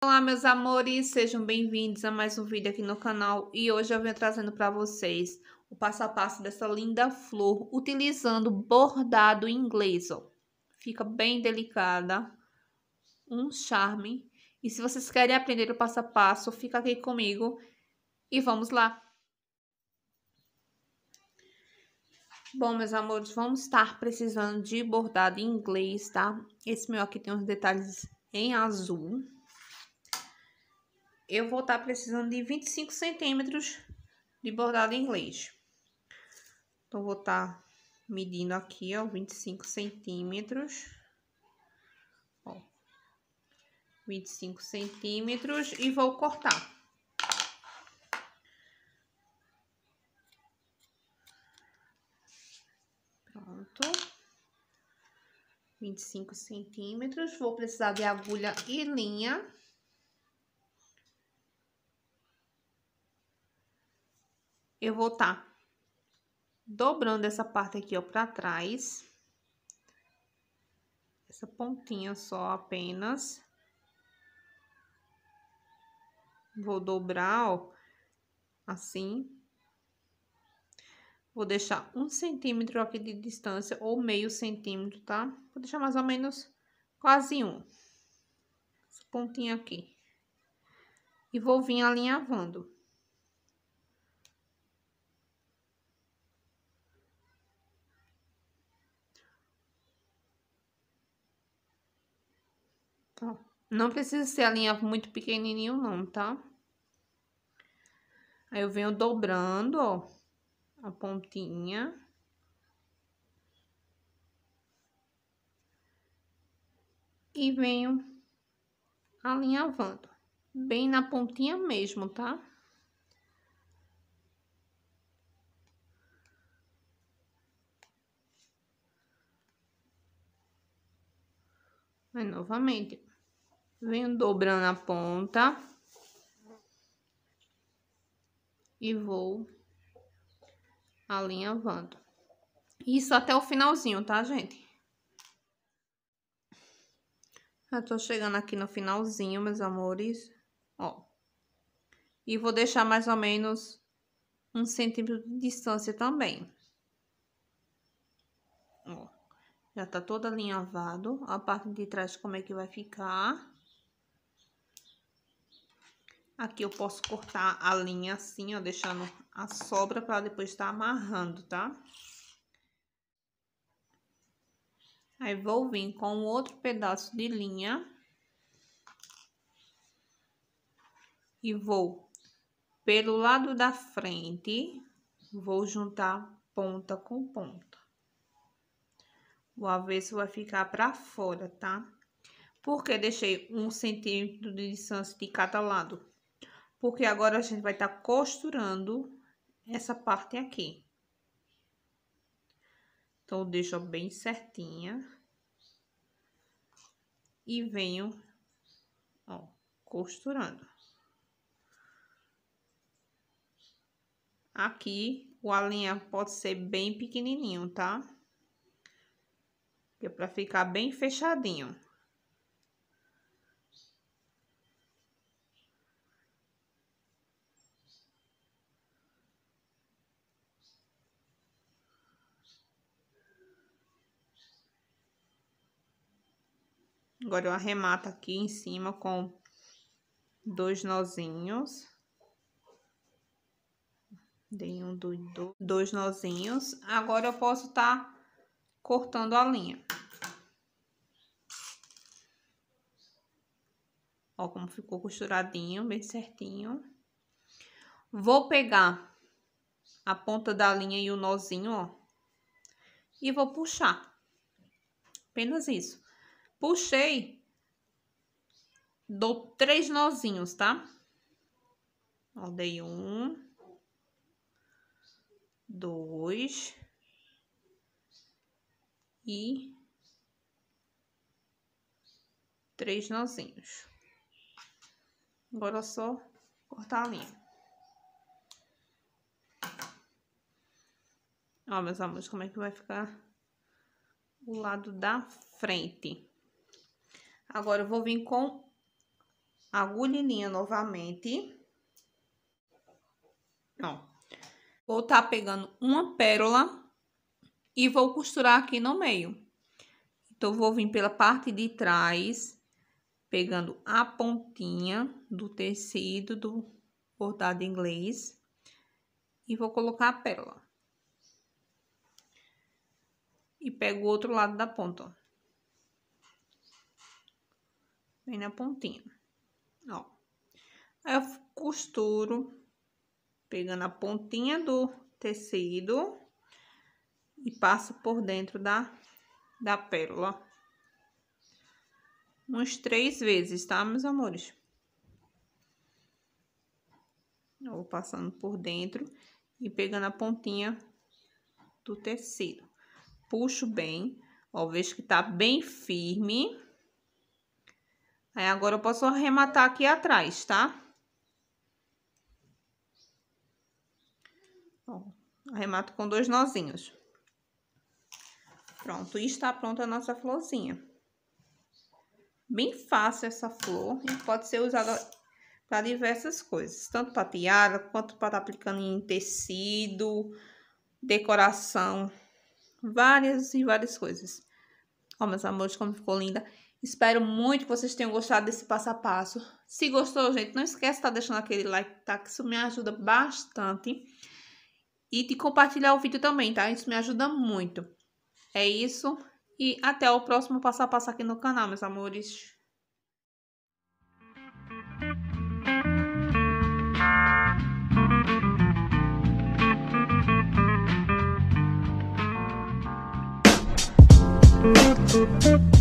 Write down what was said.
Olá meus amores, sejam bem-vindos a mais um vídeo aqui no canal e hoje eu venho trazendo para vocês o passo a passo dessa linda flor utilizando bordado inglês, ó. Fica bem delicada, um charme. E se vocês querem aprender o passo a passo, fica aqui comigo e vamos lá. Bom, meus amores, vamos estar precisando de bordado inglês, tá? Esse meu aqui tem uns detalhes em azul eu vou estar precisando de 25 centímetros de bordado inglês. Então, vou estar medindo aqui, ó, 25 centímetros. Ó, 25 centímetros e vou cortar. Pronto. 25 centímetros. Vou precisar de agulha e linha. eu vou estar tá dobrando essa parte aqui, ó, pra trás. Essa pontinha só apenas. Vou dobrar, ó, assim. Vou deixar um centímetro aqui de distância, ou meio centímetro, tá? Vou deixar mais ou menos quase um. Essa pontinha aqui. E vou vir alinhavando. Não precisa ser a linha muito pequenininho não, tá? Aí eu venho dobrando, ó, a pontinha. E venho alinhavando, bem na pontinha mesmo, tá? Aí, novamente, venho dobrando a ponta e vou alinhavando. Isso até o finalzinho, tá, gente? Já tô chegando aqui no finalzinho, meus amores, ó. E vou deixar mais ou menos um centímetro de distância também. Ó, já tá todo alinhavado. A parte de trás como é que vai ficar. Aqui eu posso cortar a linha assim, ó, deixando a sobra para depois estar tá amarrando, tá? Aí, vou vir com outro pedaço de linha. E vou pelo lado da frente, vou juntar ponta com ponta. O avesso vai ficar para fora, tá? Porque deixei um centímetro de distância de cada lado porque agora a gente vai estar tá costurando essa parte aqui. Então, deixo bem certinha. E venho, ó, costurando. Aqui, o alinha pode ser bem pequenininho, tá? Que é pra ficar bem fechadinho. Agora, eu arremato aqui em cima com dois nozinhos. Dei um, dois, dois nozinhos. Agora, eu posso tá cortando a linha. Ó, como ficou costuradinho, bem certinho. Vou pegar a ponta da linha e o nozinho, ó. E vou puxar. Apenas isso. Puxei, dou três nozinhos, tá? Ó, dei um, dois e três nozinhos. Agora é só cortar a linha. Ó, meus amores, como é que vai ficar o lado da frente. Agora, eu vou vir com agulha e linha novamente. Ó. Vou tá pegando uma pérola e vou costurar aqui no meio. Então, vou vir pela parte de trás, pegando a pontinha do tecido do bordado inglês e vou colocar a pérola. E pego o outro lado da ponta, ó. Vem na pontinha. Ó. Aí eu costuro pegando a pontinha do tecido e passo por dentro da, da pérola. Uns três vezes, tá, meus amores? Eu vou passando por dentro e pegando a pontinha do tecido. Puxo bem, ó, vejo que tá bem firme. Aí, agora eu posso arrematar aqui atrás, tá? Ó, arremato com dois nozinhos. Pronto, e está pronta a nossa florzinha. Bem fácil essa flor e pode ser usada para diversas coisas. Tanto para tiara, quanto para estar tá aplicando em tecido, decoração. Várias e várias coisas. Ó, meus amores, como ficou linda. Espero muito que vocês tenham gostado desse passo a passo. Se gostou, gente, não esquece de estar tá deixando aquele like, tá? Que isso me ajuda bastante. E de compartilhar o vídeo também, tá? Isso me ajuda muito. É isso. E até o próximo passo a passo aqui no canal, meus amores. Thank you.